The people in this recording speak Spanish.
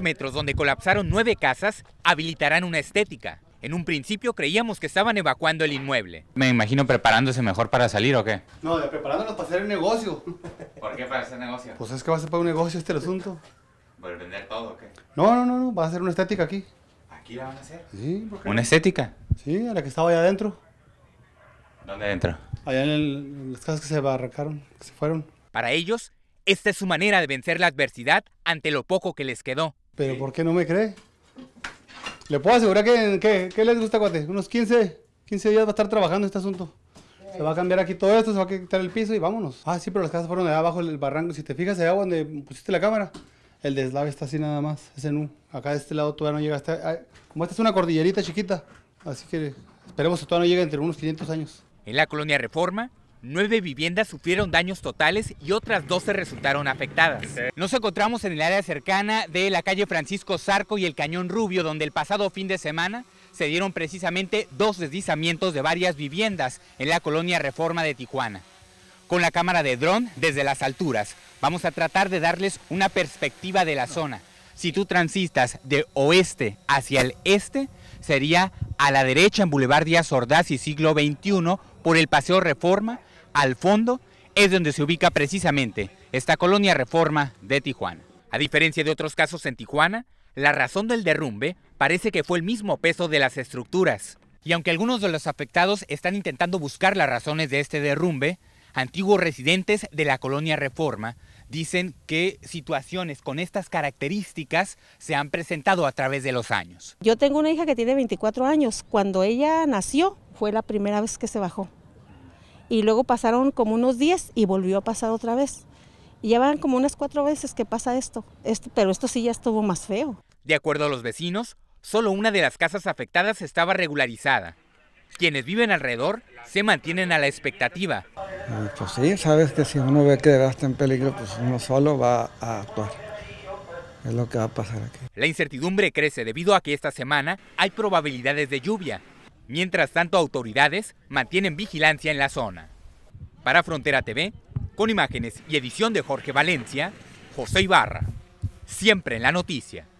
metros donde colapsaron nueve casas, habilitarán una estética. En un principio creíamos que estaban evacuando el inmueble. Me imagino preparándose mejor para salir o qué. No, preparándonos para hacer un negocio. ¿Por qué para hacer negocio? Pues es que va a ser para un negocio este el asunto. a vender todo o No, no, no, va a ser una estética aquí. ¿Aquí la van a hacer? Sí, ¿Una estética? Sí, a la que estaba allá adentro. ¿Dónde adentro? Allá en, las casas que se barracaron, que se fueron. Para ellos, esta es su manera de vencer la adversidad ante lo poco que les quedó. ¿Pero por qué no me cree? Le puedo asegurar que, que, les gusta, cuate. Unos 15, 15 días va a estar trabajando este asunto. Se va a cambiar aquí todo esto, se va a quitar el piso y vámonos. Ah, sí, pero las casas fueron de abajo del barranco. Si te fijas allá donde pusiste la cámara, el deslave está así nada más. Es en U. Acá de este lado todavía no llega hasta... Como esta es una cordillerita chiquita. Así que esperemos que todavía no llegue entre unos 500 años. En la colonia Reforma, Nueve viviendas sufrieron daños totales y otras 12 resultaron afectadas. Nos encontramos en el área cercana de la calle Francisco Zarco y el Cañón Rubio, donde el pasado fin de semana se dieron precisamente dos deslizamientos de varias viviendas en la colonia Reforma de Tijuana. Con la cámara de dron desde las alturas, vamos a tratar de darles una perspectiva de la zona. Si tú transitas de oeste hacia el este, sería a la derecha en Boulevard Díaz Ordaz y siglo XXI por el Paseo Reforma, al fondo es donde se ubica precisamente esta colonia Reforma de Tijuana. A diferencia de otros casos en Tijuana, la razón del derrumbe parece que fue el mismo peso de las estructuras. Y aunque algunos de los afectados están intentando buscar las razones de este derrumbe, Antiguos residentes de la colonia Reforma dicen que situaciones con estas características se han presentado a través de los años. Yo tengo una hija que tiene 24 años. Cuando ella nació fue la primera vez que se bajó. Y luego pasaron como unos 10 y volvió a pasar otra vez. Y ya van como unas cuatro veces que pasa esto. esto pero esto sí ya estuvo más feo. De acuerdo a los vecinos, solo una de las casas afectadas estaba regularizada. Quienes viven alrededor se mantienen a la expectativa pues sí, sabes que si uno ve que de en peligro, pues uno solo va a actuar. Es lo que va a pasar aquí. La incertidumbre crece debido a que esta semana hay probabilidades de lluvia. Mientras tanto, autoridades mantienen vigilancia en la zona. Para Frontera TV, con imágenes y edición de Jorge Valencia, José Ibarra. Siempre en la noticia.